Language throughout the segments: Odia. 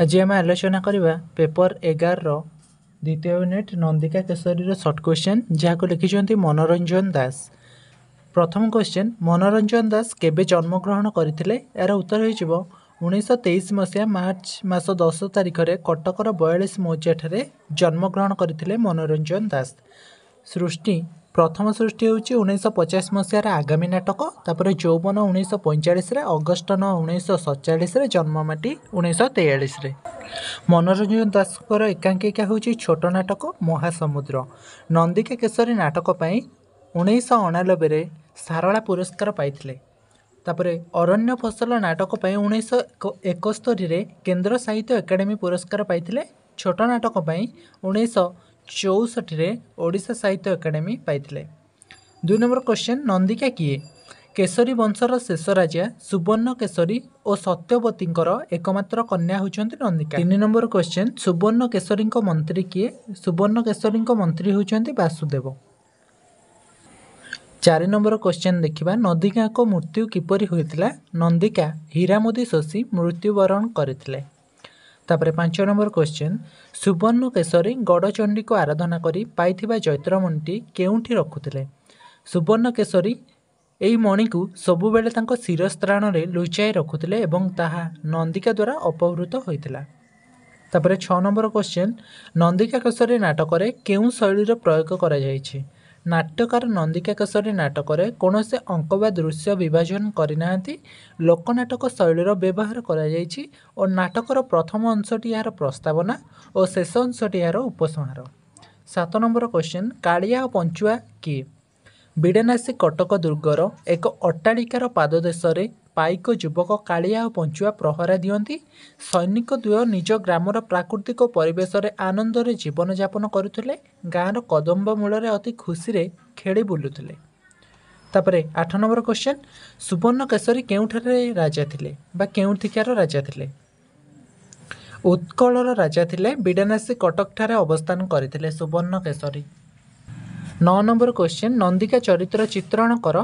ଆଜି ଆମେ ଆଲୋଚନା କରିବା ପେପର୍ ଏଗାରର ଦ୍ୱିତୀୟ ୟୁନିଟ୍ ନନ୍ଦିକା କେଶରୀର ସର୍ଟ କ୍ୱେଶ୍ଚନ୍ ଯାହାକୁ ଲେଖିଛନ୍ତି ମନୋରଞ୍ଜନ ଦାସ ପ୍ରଥମ କ୍ୱେଶ୍ଚନ୍ ମନୋରଞ୍ଜନ ଦାସ କେବେ ଜନ୍ମଗ୍ରହଣ କରିଥିଲେ ଏହାର ଉତ୍ତର ହୋଇଯିବ ଉଣେଇଶହ ତେଇଶ ମସିହା ମାର୍ଚ୍ଚ ମାସ ଦଶ ତାରିଖରେ କଟକର ବୟାଳିଶ ମୌଜାଠାରେ ଜନ୍ମଗ୍ରହଣ କରିଥିଲେ ମନୋରଞ୍ଜନ ଦାସ ସୃଷ୍ଟି ପ୍ରଥମ ସୃଷ୍ଟି ହେଉଛି ଉଣେଇଶହ ପଚାଶ ମସିହାରେ ଆଗାମୀ ନାଟକ ତାପରେ ଯୌବନ ଉଣେଇଶହ ପଇଁଚାଳିଶରେ ଅଗଷ୍ଟ ନଅ ଉଣେଇଶହ ସତଚାଳିଶରେ ଜନ୍ମମାଟି ଉଣେଇଶହ ତେୟାଳିଶରେ ମନୋରଞ୍ଜନ ଦାସଙ୍କର ଏକାଙ୍କିକା ହେଉଛି ଛୋଟ ନାଟକ ମହାସମୁଦ୍ର ନନ୍ଦିକା କେଶରୀ ନାଟକ ପାଇଁ ଉଣେଇଶହ ଅଣାନବେରେ ସାରଳା ପୁରସ୍କାର ପାଇଥିଲେ ତାପରେ ଅରଣ୍ୟ ଫସଲ ନାଟକ ପାଇଁ ଉଣେଇଶହ ଏକସ୍ତରୀରେ କେନ୍ଦ୍ର ସାହିତ୍ୟ ଏକାଡେମୀ ପୁରସ୍କାର ପାଇଥିଲେ ଛୋଟ ନାଟକ ପାଇଁ ଉଣେଇଶହ ଚଉଷଠିରେ ଓଡ଼ିଶା ସାହିତ୍ୟ ଏକାଡେମୀ ପାଇଥିଲେ ଦୁଇ ନମ୍ବର କ୍ୱେଶ୍ଚିନ୍ ନନ୍ଦିକା କିଏ କେଶରୀ ବଂଶର ଶେଷ ରାଜା ସୁବର୍ଣ୍ଣ କେଶରୀ ଓ ସତ୍ୟବତୀଙ୍କର ଏକମାତ୍ର କନ୍ୟା ହେଉଛନ୍ତି ନନ୍ଦିକା ତିନି ନମ୍ବର କ୍ୱେଶ୍ଚିନ୍ ସୁବର୍ଣ୍ଣ କେଶରୀଙ୍କ ମନ୍ତ୍ରୀ କିଏ ସୁବର୍ଣ୍ଣ କେଶରୀଙ୍କ ମନ୍ତ୍ରୀ ହେଉଛନ୍ତି ବାସୁଦେବ ଚାରି ନମ୍ବର କ୍ୱେଶ୍ଚିନ୍ ଦେଖିବା ନନ୍ଦିକାଙ୍କ ମୃତ୍ୟୁ କିପରି ହୋଇଥିଲା ନନ୍ଦିକା ହୀରାମୋଦି ଶୋଷୀ ମୃତ୍ୟୁବରଣ କରିଥିଲେ ତାପରେ ପାଞ୍ଚ ନମ୍ବର କ୍ୱେଶ୍ଚିନ୍ ସୁବର୍ଣ୍ଣ କେଶରୀ ଗଡ଼ଚଣ୍ଡୀକୁ ଆରାଧନା କରି ପାଇଥିବା ଜୈତ୍ରମଣିଟି କେଉଁଠି ରଖୁଥିଲେ ସୁବର୍ଣ୍ଣ କେଶରୀ ଏହି ମଣିକୁ ସବୁବେଳେ ତାଙ୍କ ଶିରସ୍ତ୍ରାଣରେ ଲୁଚାଇ ରଖୁଥିଲେ ଏବଂ ତାହା ନନ୍ଦିକା ଦ୍ୱାରା ଅପହୃତ ହୋଇଥିଲା ତାପରେ ଛଅ ନମ୍ବର କ୍ୱେଶ୍ଚିନ୍ ନନ୍ଦିକା କେଶରୀ ନାଟକରେ କେଉଁ ଶୈଳୀର ପ୍ରୟୋଗ କରାଯାଇଛି ନାଟ୍ୟକାର ନନ୍ଦିକା କେଶରୀ ନାଟକରେ କୌଣସି ଅଙ୍କ ବା ଦୃଶ୍ୟ ବିଭାଜନ କରିନାହାନ୍ତି ଲୋକନାଟକ ଶୈଳୀର ବ୍ୟବହାର କରାଯାଇଛି ଓ ନାଟକର ପ୍ରଥମ ଅଂଶଟି ଏହାର ପ୍ରସ୍ତାବନା ଓ ଶେଷ ଅଂଶଟି ଏହାର ଉପସଂହାର ସାତ ନମ୍ବର କ୍ୱେଶ୍ଚିନ୍ କାଳିଆ ଓ ପଞ୍ଚୁଆ କିଏ ବିଡ଼ାନାସୀ କଟକ ଦୁର୍ଗର ଏକ ଅଟ୍ଟାଳିକାର ପାଦଦେଶରେ ପାଇକ ଯୁବକ କାଳିଆ ଓ ପଞ୍ଚୁଆ ପ୍ରହରା ଦିଅନ୍ତି ସୈନିକ ଦ୍ୱୟ ନିଜ ଗ୍ରାମର ପ୍ରାକୃତିକ ପରିବେଶରେ ଆନନ୍ଦରେ ଜୀବନଯାପନ କରୁଥିଲେ ଗାଁର କଦମ୍ବ ମୂଳରେ ଅତି ଖୁସିରେ ଖେଳି ବୁଲୁଥିଲେ ତାପରେ ଆଠ ନମ୍ବର କ୍ୱେଶ୍ଚନ୍ ସୁବର୍ଣ୍ଣ କେଶରୀ କେଉଁଠାରେ ରାଜା ଥିଲେ ବା କେଉଁଠିକାର ରାଜା ଥିଲେ ଉତ୍କଳର ରାଜା ଥିଲେ ବିଡ଼ାନାସୀ କଟକଠାରେ ଅବସ୍ଥାନ କରିଥିଲେ ସୁବର୍ଣ୍ଣ କେଶରୀ ନଅ ନମ୍ବର କ୍ୱେଶ୍ଚନ୍ ନନ୍ଦିକା ଚରିତ୍ର ଚିତ୍ରଣ କର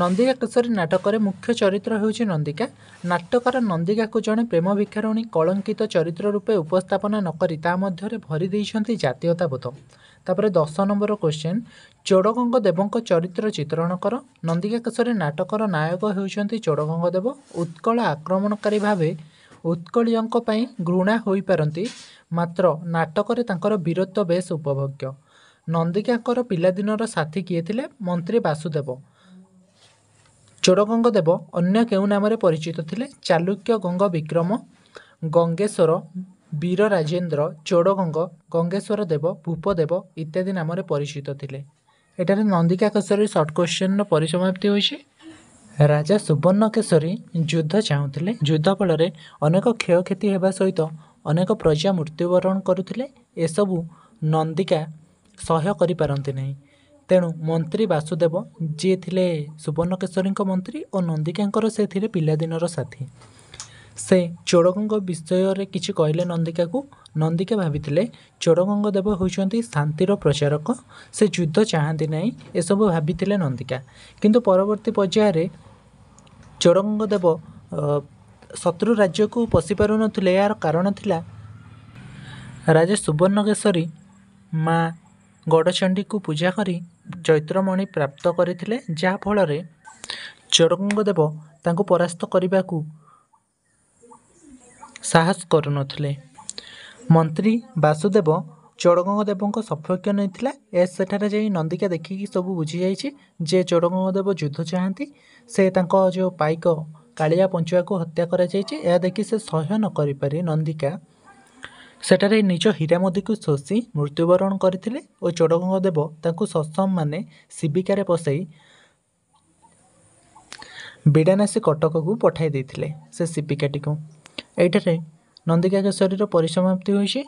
ନନ୍ଦିକା କେଶରୀ ନାଟକରେ ମୁଖ୍ୟ ଚରିତ୍ର ହେଉଛି ନନ୍ଦିକା ନାଟକାର ନନ୍ଦିକାକୁ ଜଣେ ପ୍ରେମ ଭିକ୍ଷାରଣୀ କଳଙ୍କିତ ଚରିତ୍ର ରୂପେ ଉପସ୍ଥାପନା ନକରି ତା ମଧ୍ୟରେ ଭରି ଦେଇଛନ୍ତି ଜାତୀୟତାବୋଧ ତାପରେ ଦଶ ନମ୍ବର କ୍ୱେଶ୍ଚିନ୍ ଚୋଡ଼ଗଙ୍ଗ ଦେବଙ୍କ ଚରିତ୍ର ଚିତ୍ରଣ କର ନନ୍ଦିକା କେଶରୀ ନାଟକର ନାୟକ ହେଉଛନ୍ତି ଚୋଡ଼ଗଙ୍ଗ ଦେବ ଉତ୍କଳ ଆକ୍ରମଣକାରୀ ଭାବେ ଉତ୍କଳୀୟଙ୍କ ପାଇଁ ଘୃଣା ହୋଇପାରନ୍ତି ମାତ୍ର ନାଟକରେ ତାଙ୍କର ବୀରତ୍ୱ ବେଶ୍ ଉପଭୋଗ୍ୟ ନନ୍ଦିକାଙ୍କର ପିଲାଦିନର ସାଥୀ କିଏ ଥିଲେ ମନ୍ତ୍ରୀ ବାସୁଦେବ ଚୋଡ଼ଗଙ୍ଗ ଦେବ ଅନ୍ୟ କେଉଁ ନାମରେ ପରିଚିତ ଥିଲେ ଚାଲୁକ୍ୟ ଗଙ୍ଗ ବିକ୍ରମ ଗଙ୍ଗେଶ୍ୱର ବୀର ରାଜେନ୍ଦ୍ର ଚୋଡ଼ଗଙ୍ଗ ଗଙ୍ଗେଶ୍ୱର ଦେବ ଭୂପଦେବ ଇତ୍ୟାଦି ନାମରେ ପରିଚିତ ଥିଲେ ଏଠାରେ ନନ୍ଦିକା କେଶରୀ ସର୍ଟ କ୍ୱେଶ୍ଚିନ୍ର ପରିସମାପ୍ତି ହୋଇଛି ରାଜା ସୁବର୍ଣ୍ଣ କେଶରୀ ଯୁଦ୍ଧ ଚାହୁଁଥିଲେ ଯୁଦ୍ଧ ଫଳରେ ଅନେକ କ୍ଷୟକ୍ଷତି ହେବା ସହିତ ଅନେକ ପ୍ରଜା ମୃତ୍ୟୁବରଣ କରୁଥିଲେ ଏସବୁ ନନ୍ଦିକା ସହ୍ୟ କରିପାରନ୍ତି ନାହିଁ ତେଣୁ ମନ୍ତ୍ରୀ ବାସୁଦେବ ଯିଏ ଥିଲେ ସୁବର୍ଣ୍ଣକେଶରୀଙ୍କ ମନ୍ତ୍ରୀ ଓ ନନ୍ଦିକାଙ୍କର ସେ ଥିଲେ ପିଲାଦିନର ସାଥୀ ସେ ଚୋଡ଼ଗଙ୍ଗ ବିଷୟରେ କିଛି କହିଲେ ନନ୍ଦିକାକୁ ନନ୍ଦିକା ଭାବିଥିଲେ ଚୋଡ଼ଗଙ୍ଗ ଦେବ ହେଉଛନ୍ତି ଶାନ୍ତିର ପ୍ରଚାରକ ସେ ଯୁଦ୍ଧ ଚାହାନ୍ତି ନାହିଁ ଏସବୁ ଭାବିଥିଲେ ନନ୍ଦିକା କିନ୍ତୁ ପରବର୍ତ୍ତୀ ପର୍ଯ୍ୟାୟରେ ଚୋଡ଼ଗଙ୍ଗ ଦେବ ଶତ୍ରୁ ରାଜ୍ୟକୁ ପଶିପାରୁନଥିଲେ ଏହାର କାରଣ ଥିଲା ରାଜା ସୁବର୍ଣ୍ଣକେଶରୀ ମା' ଗଡ଼ଚଣ୍ଡୀକୁ ପୂଜା କରି ଚୈତ୍ରମଣି ପ୍ରାପ୍ତ କରିଥିଲେ ଯାହାଫଳରେ ଦେବ ତାଙ୍କୁ ପରାସ୍ତ କରିବାକୁ ସାହସ କରୁନଥିଲେ ମନ୍ତ୍ରୀ ବାସୁଦେବ ଦେବଙ୍କ ସପକ୍ଷ ନେଇଥିଲା ଏ ସେଠାରେ ଯାଇ ନନ୍ଦିକା ଦେଖିକି ସବୁ ବୁଝିଯାଇଛି ଯେ ଦେବ ଯୁଦ୍ଧ ଚାହାନ୍ତି ସେ ତାଙ୍କ ଯେଉଁ ପାଇକ କାଳିଆ ପଞ୍ଚୁଆକୁ ହତ୍ୟା କରାଯାଇଛି ଏହା ଦେଖି ସେ ସହ୍ୟ ନ କରିପାରି ନନ୍ଦିକା ସେଠାରେ ନିଜ ହୀରାମୋଦିକୁ ଶୋଷି ମୃତ୍ୟୁବରଣ କରିଥିଲେ ଓ ଚୋଡ଼ଗଙ୍ଗ ଦେବ ତାଙ୍କୁ ସସମ୍ମାନେ ଶିବିକାରେ ପଶାଇ ବିଡ଼ାନାସୀ କଟକକୁ ପଠାଇ ଦେଇଥିଲେ ସେ ଶିବିକାଟିକୁ ଏଇଠାରେ ନନ୍ଦିକାଗେଶ୍ୱରୀର ପରିସମାପ୍ତି ହୋଇଛି